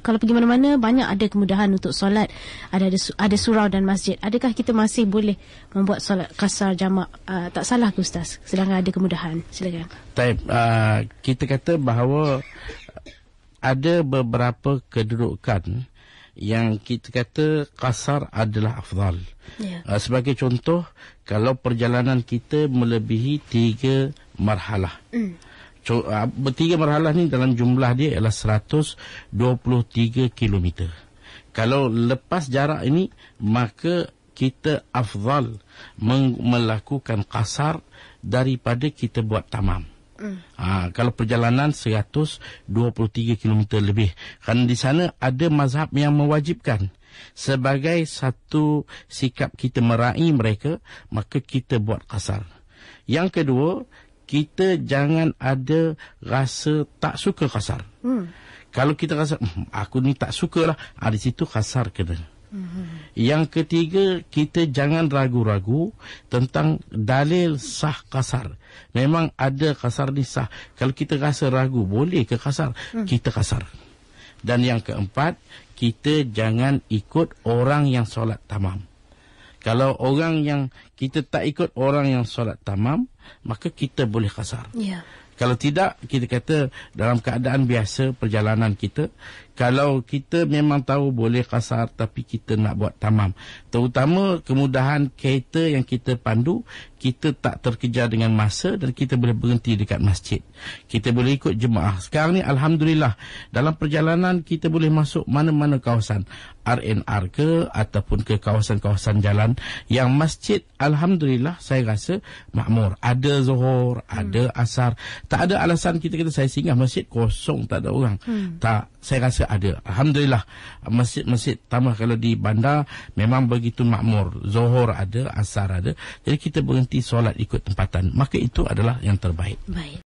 kalau pergi mana-mana banyak ada kemudahan untuk solat ada ada, ada surau dan masjid adakah kita masih boleh membuat solat kasar jamak uh, tak salah ke ustaz sedangkan ada kemudahan silakan baik uh, ah, kita kata bahawa ada beberapa kedudukan yang kita kata kasar adalah afdal. Yeah. Ya. Uh, sebagai contoh, kalau perjalanan kita melebihi tiga marhalah. Mm. Ah, tiga marhalah ni dalam jumlah dia ialah 123 km. Kalau lepas jarak ini, maka kita afdal melakukan kasar daripada kita buat tamam. Ha, kalau perjalanan 123 km lebih. Kerana di sana ada mazhab yang mewajibkan. Sebagai satu sikap kita meraih mereka, maka kita buat kasar. Yang kedua, kita jangan ada rasa tak suka kasar. Hmm. Kalau kita rasa hmm, aku ni tak sukalah, ada ah, situ kasar kena. Hmm. Yang ketiga, kita jangan ragu-ragu tentang dalil sah kasar. Memang ada kasar ni sah. Kalau kita rasa ragu, boleh ke kasar? Hmm. Kita kasar. Dan yang keempat, kita jangan ikut orang yang solat tamam. Kalau orang yang kita tak ikut orang yang solat tamam, maka kita boleh kasar. Ya. Kalau tidak, kita kata dalam keadaan biasa perjalanan kita, kalau kita memang tahu boleh kasar tapi kita nak buat tamam. Terutama kemudahan kereta yang kita pandu, kita tak terkejar dengan masa dan kita boleh berhenti dekat masjid. Kita boleh ikut jemaah. Sekarang ni Alhamdulillah dalam perjalanan kita boleh masuk mana-mana kawasan RNR ke ataupun ke kawasan-kawasan jalan yang masjid Alhamdulillah saya rasa makmur. Ada zuhur, hmm. ada asar. Tak ada alasan kita kata saya singgah masjid kosong tak ada orang. Hmm. Tak saya rasa ada. Alhamdulillah masjid-masjid tambah kalau di bandar memang begitu makmur. Zuhur ada, asar ada. Jadi kita berhenti nanti solat ikut tempatan. Maka itu adalah yang terbaik. Baik.